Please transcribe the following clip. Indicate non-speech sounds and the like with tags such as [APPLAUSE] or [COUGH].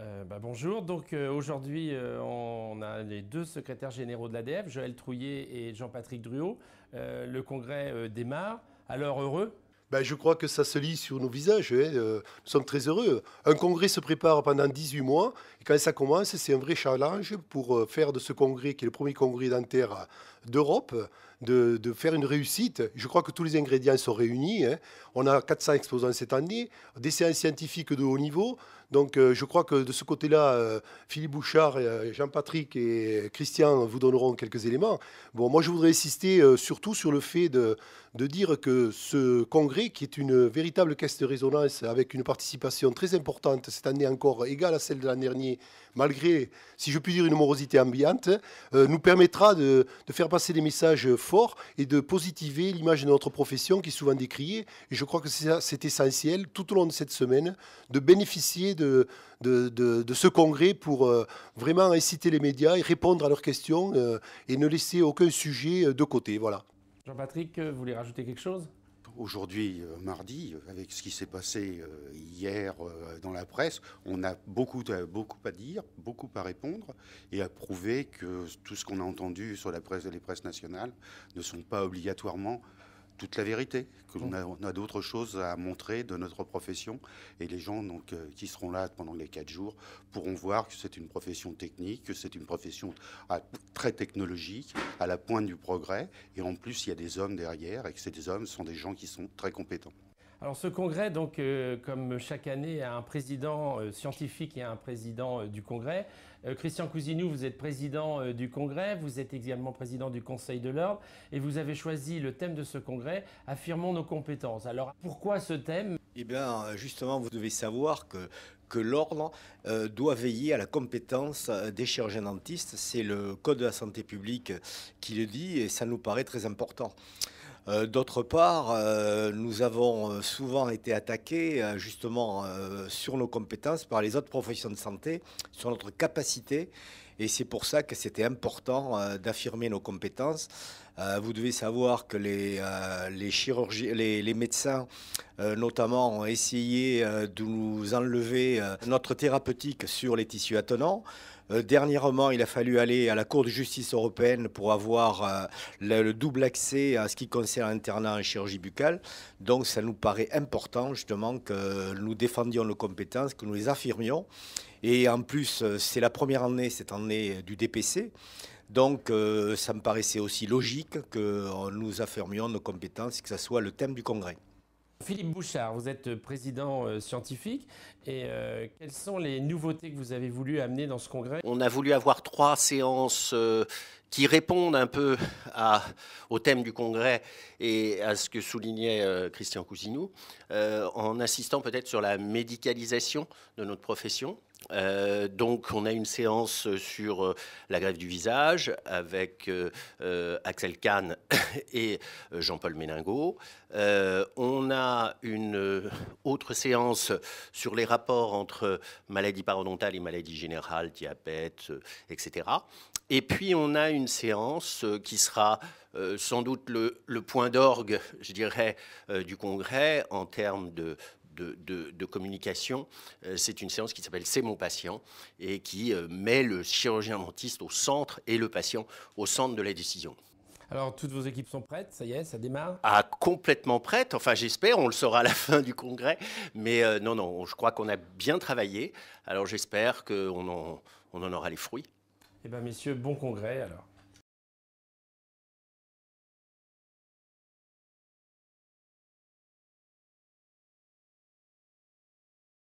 Euh, bah, bonjour, donc euh, aujourd'hui euh, on a les deux secrétaires généraux de l'ADF, Joël Trouillet et Jean-Patrick Druot. le congrès démarre, alors heureux ben, Je crois que ça se lit sur nos visages, hein. nous sommes très heureux. Un congrès se prépare pendant 18 mois et quand ça commence c'est un vrai challenge pour faire de ce congrès, qui est le premier congrès dentaire d'Europe, de, faire une réussite. Je crois que tous les ingrédients sont réunis. Hein. On a 400 exposants cette année, des séances scientifiques de haut niveau. Donc euh, je crois que de ce côté-là, euh, Philippe Bouchard, euh, Jean-Patrick et Christian vous donneront quelques éléments. Bon, moi je voudrais insister surtout sur le fait de, de, dire que ce congrès, qui est une véritable caisse de résonance avec une participation très importante cette année encore égale à celle de l'an dernier, malgré, si je puis dire, une morosité ambiante, nous permettra de, de faire passer des messages et de positiver l'image de notre profession qui est souvent décriée. Et je crois que c'est essentiel tout au long de cette semaine de bénéficier de, ce congrès pour euh, vraiment inciter les médias et répondre à leurs questions euh, et ne laisser aucun sujet euh, de côté. Voilà. Jean-Patrick, vous voulez rajouter quelque chose aujourd'hui, euh, mardi, euh, avec ce qui s'est passé euh, hier dans la presse, on a beaucoup, beaucoup à dire, beaucoup à répondre et à prouver que tout ce qu'on a entendu sur la presse et les presses nationales ne sont pas obligatoirement toute la vérité, que l'on mm. a, d'autres choses à montrer de notre profession. Et les gens donc, euh, qui seront là pendant les quatre jours pourront voir que c'est une profession technique, que c'est une profession ah, très technologique, à la pointe du progrès. Et en plus, il y a des hommes derrière et que ces hommes sont des gens qui sont très compétents. Alors ce congrès, donc, euh, comme chaque année, a un président euh, scientifique et un président euh, du congrès. Christian Cousinou, vous êtes président du congrès, vous êtes également président du Conseil de l'Ordre et vous avez choisi le thème de ce congrès, Affirmons nos compétences. Alors pourquoi ce thème Eh bien justement, vous devez savoir que l'ordre doit veiller à la compétence des chirurgiens dentistes. C'est le Code de la santé publique qui le dit et ça nous paraît très important. Euh, d'autre part, euh, nous avons euh, souvent été attaqués justement sur nos compétences par les autres professions de santé, sur notre capacité et c'est pour ça que c'était important euh, d'affirmer nos compétences. Euh, vous devez savoir que les, euh, les, médecins, notamment, ont essayé de nous enlever notre thérapeutique sur les tissus attenants. Dernièrement, il a fallu aller à la Cour de justice européenne pour avoir le, le, double accès à ce qui concerne l'internat en chirurgie buccale. Donc, ça nous paraît important, justement, que nous défendions nos compétences, que nous les affirmions. Et en plus, euh, c'est la première année, cette année euh, du DPC. Donc, euh, ça me paraissait aussi logique que nous affirmions nos compétences et que ça soit le thème du congrès. Philippe Bouchard, vous êtes président scientifique et quelles sont les nouveautés que vous avez voulu amener dans ce congrès On a voulu avoir trois séances qui répondent un peu à, au thème du congrès et à ce que soulignait Christian Cousinou, en insistant peut-être sur la médicalisation de notre profession, euh, donc on a une séance euh, sur euh, la grève du visage avec Axel Kahn [COUGHS] et Jean-Paul Méningo. on a une autre séance sur les rapports entre maladie parodontale et maladie générale, diabète, etc. Et puis on a une séance qui sera sans doute le, le point d'orgue, je dirais, du congrès en termes de de, communication. Euh, c'est une séance qui s'appelle C'est mon patient et qui euh, met le chirurgien dentiste au centre et le patient au centre de la décision. Alors, toutes vos équipes sont prêtes, ça y est, ça démarre Ah, complètement prêtes, enfin j'espère, on le saura à la [LAUGHS] fin du congrès. Mais euh, non, non, je crois qu'on a bien travaillé. Alors j'espère qu'on en, on en aura les fruits. Eh bien, messieurs, bon congrès alors.